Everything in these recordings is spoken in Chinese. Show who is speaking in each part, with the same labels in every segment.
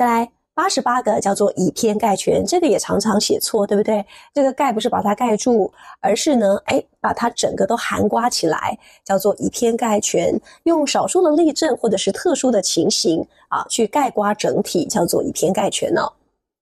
Speaker 1: 再来八十八个叫做以偏概全，这个也常常写错，对不对？这个盖不是把它盖住，而是呢，哎，把它整个都含刮起来，叫做以偏概全。用少数的例证或者是特殊的情形啊，去概括整体，叫做以偏概全呢。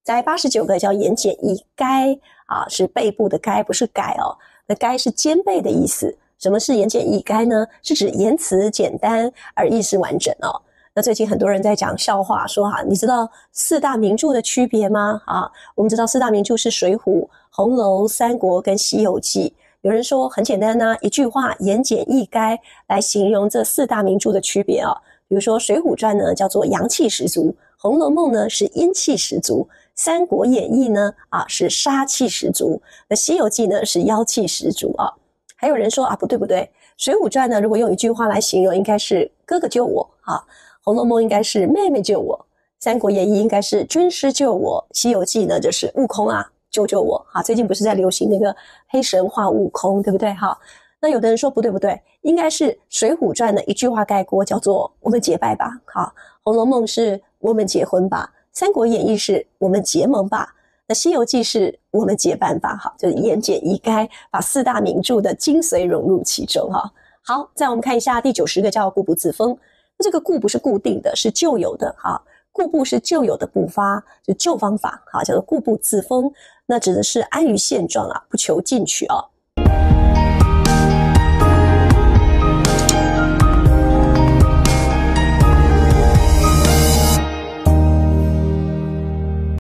Speaker 1: 在八十九个叫言简意赅啊，是背部的赅，不是改哦。那赅是兼备的意思。什么是言简意赅呢？是指言辞简单而意思完整哦。那最近很多人在讲笑话，说哈，你知道四大名著的区别吗？啊，我们知道四大名著是《水浒》《红楼三国》跟《西游记》。有人说很简单呢，一句话言简意赅来形容这四大名著的区别啊。比如说《水浒传》呢叫做阳气十足，《红楼梦》呢是阴气十足，《三国演义》呢啊是杀气十足，那《西游记》呢是妖气十足啊。还有人说啊，不对不对，《水浒传》呢如果用一句话来形容，应该是哥哥救我啊。《红楼梦》应该是妹妹救我，《三国演义》应该是军师救我，《西游记》呢就是悟空啊救救我啊！最近不是在流行那个黑神话悟空，对不对哈？那有的人说不对不对，应该是《水浒传》的一句话概括，叫做我们结拜吧。哈，《红楼梦》是我们结婚吧，《三国演义》是我们结盟吧，《那西游记》是我们结伴吧。哈，就是言简意赅，把四大名著的精髓融入其中哈。好，再我们看一下第九十个，叫固步自封。这个固不是固定的，是旧有的哈。固步是旧有的步发，就旧方法哈，叫做固步自封。那指的是安于现状啊，不求进取啊。